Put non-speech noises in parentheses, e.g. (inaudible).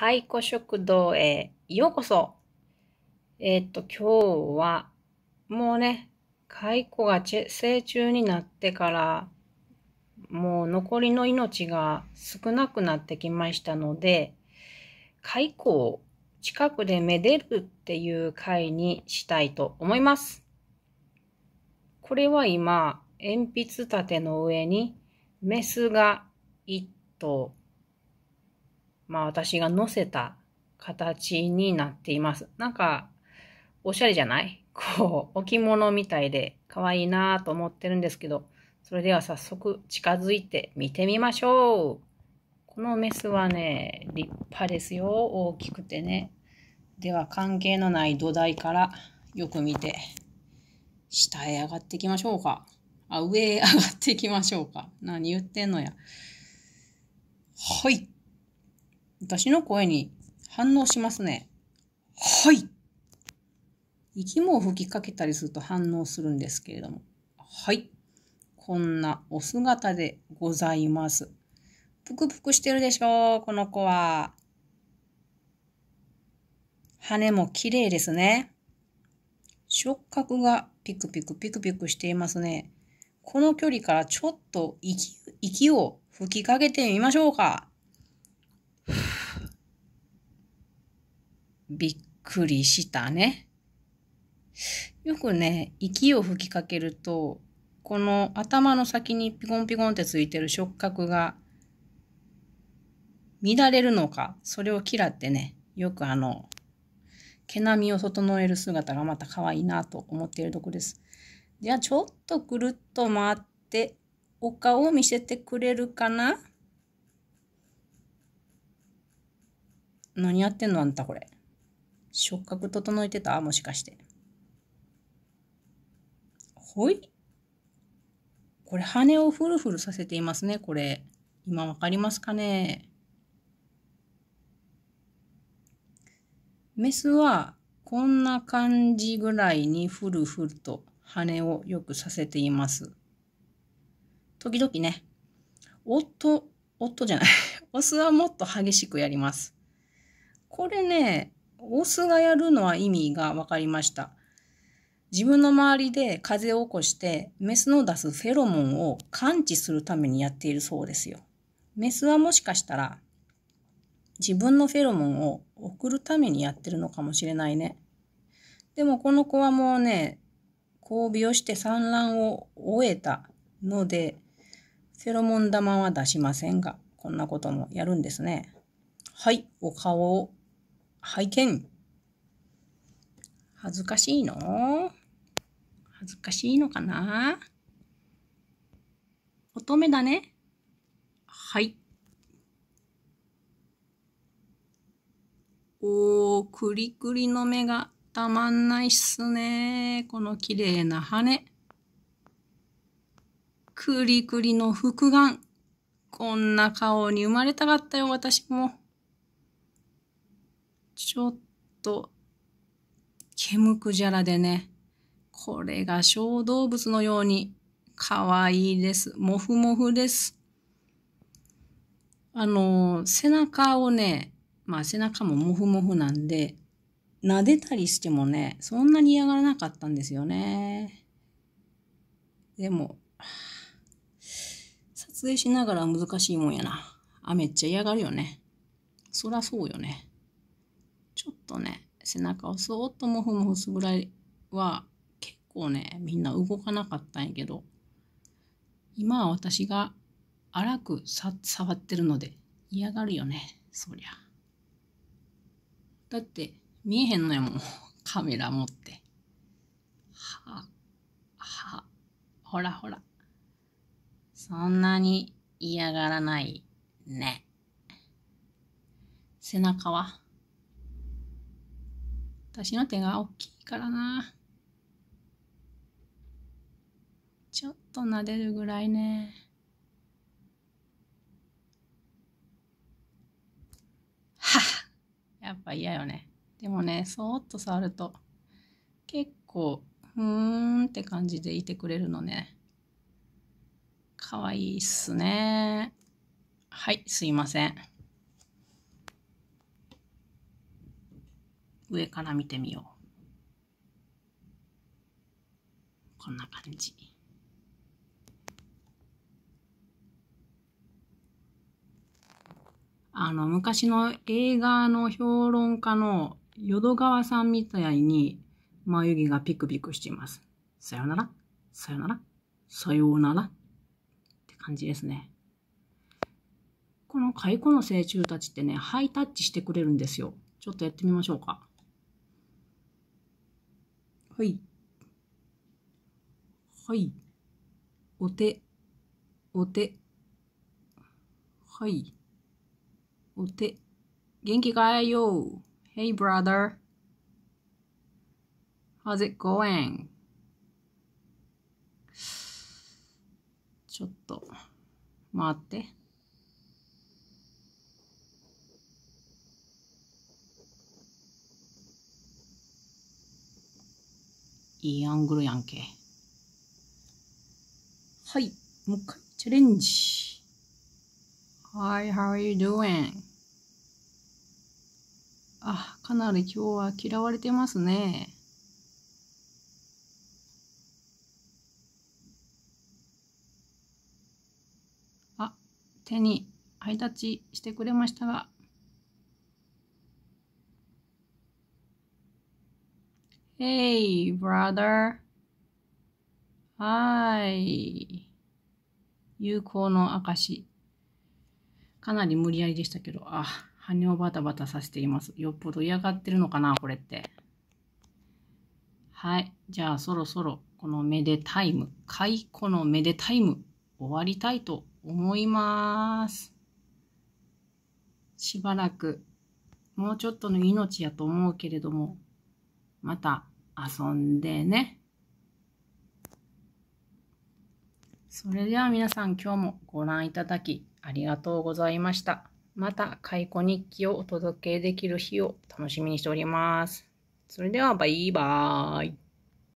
太鼓食堂へようこそ。えー、っと、今日は、もうね、蚕が成虫になってから、もう残りの命が少なくなってきましたので、蚕を近くでめでるっていう回にしたいと思います。これは今、鉛筆立ての上に、メスが1頭、まあ私が載せた形になっています。なんか、おしゃれじゃない (laughs) こう、置物みたいで可愛いなぁと思ってるんですけど、それでは早速近づいて見てみましょう。このメスはね、立派ですよ。大きくてね。では関係のない土台からよく見て、下へ上がっていきましょうか。あ、上へ上がっていきましょうか。何言ってんのや。はい。私の声に反応しますね。はい。息も吹きかけたりすると反応するんですけれども。はい。こんなお姿でございます。ぷくぷくしてるでしょう、この子は。羽も綺麗ですね。触覚がピクピクピクピクしていますね。この距離からちょっと息息を吹きかけてみましょうか。びっくりしたね。よくね、息を吹きかけると、この頭の先にピコンピコンってついてる触覚が乱れるのか、それを嫌ってね、よくあの、毛並みを整える姿がまた可愛いなと思っているとこです。じゃあちょっとくるっと回って、お顔を見せてくれるかな何やってんのあんたこれ。触覚整えてたもしかして。ほいこれ羽をふるふるさせていますね、これ。今わかりますかねメスはこんな感じぐらいにふるふると羽をよくさせています。時々ね、夫、夫じゃない、(laughs) オスはもっと激しくやります。これね、オスがやるのは意味が分かりました。自分の周りで風を起こして、メスの出すフェロモンを感知するためにやっているそうですよ。メスはもしかしたら、自分のフェロモンを送るためにやってるのかもしれないね。でもこの子はもうね、交尾をして産卵を終えたので、フェロモン玉は出しませんが、こんなこともやるんですね。はい、お顔を拝見。恥ずかしいの恥ずかしいのかな乙女だね。はい。おー、くりくりの目がたまんないっすね。この綺麗な羽。くりくりの複眼。こんな顔に生まれたかったよ、私も。ちょっと、ケムクジャラでね、これが小動物のように可愛いです。もふもふです。あの、背中をね、まあ背中ももふもふなんで、撫でたりしてもね、そんなに嫌がらなかったんですよね。でも、撮影しながら難しいもんやな。あ、めっちゃ嫌がるよね。そらそうよね。ちょっとね、背中をそーっともふもふすぐらいは、結構ね、みんな動かなかったんやけど、今は私が荒くさ触ってるので嫌がるよね、そりゃ。だって見えへんのやもん、(laughs) カメラ持って。は、は、ほらほら。そんなに嫌がらないね。背中は私の手が大きいからな。ちょっと撫でるぐらいね。はやっぱ嫌よね。でもね、そーっと触ると、結構、ふーんって感じでいてくれるのね。かわいいっすね。はい、すいません。上から見てみよう。こんな感じ。あの、昔の映画の評論家の淀川さんみたいに眉毛がピクピクしています。さよなら、さよなら、さようならって感じですね。この蚕の成虫たちってね、ハイタッチしてくれるんですよ。ちょっとやってみましょうか。はい。はい。お手、お手。はい。お手。元気かいよ !Hey, brother! How's it going? ちょっと、待って。いいアングルやんけ。はい。もう一回チャレンジ。Hi, how are you doing? あ、かなり今日は嫌われてますね。あ、手にハイタッチしてくれましたが、Hey, brother. Hi. 友好の証。かなり無理やりでしたけど、あ、羽をバタバタさせています。よっぽど嫌がってるのかな、これって。はい。じゃあ、そろそろ、このめでタイム、解雇のめでタイム、終わりたいと思います。しばらく、もうちょっとの命やと思うけれども、また遊んでね。それでは皆さん今日もご覧いただきありがとうございました。また解雇日記をお届けできる日を楽しみにしております。それではバイバーイ。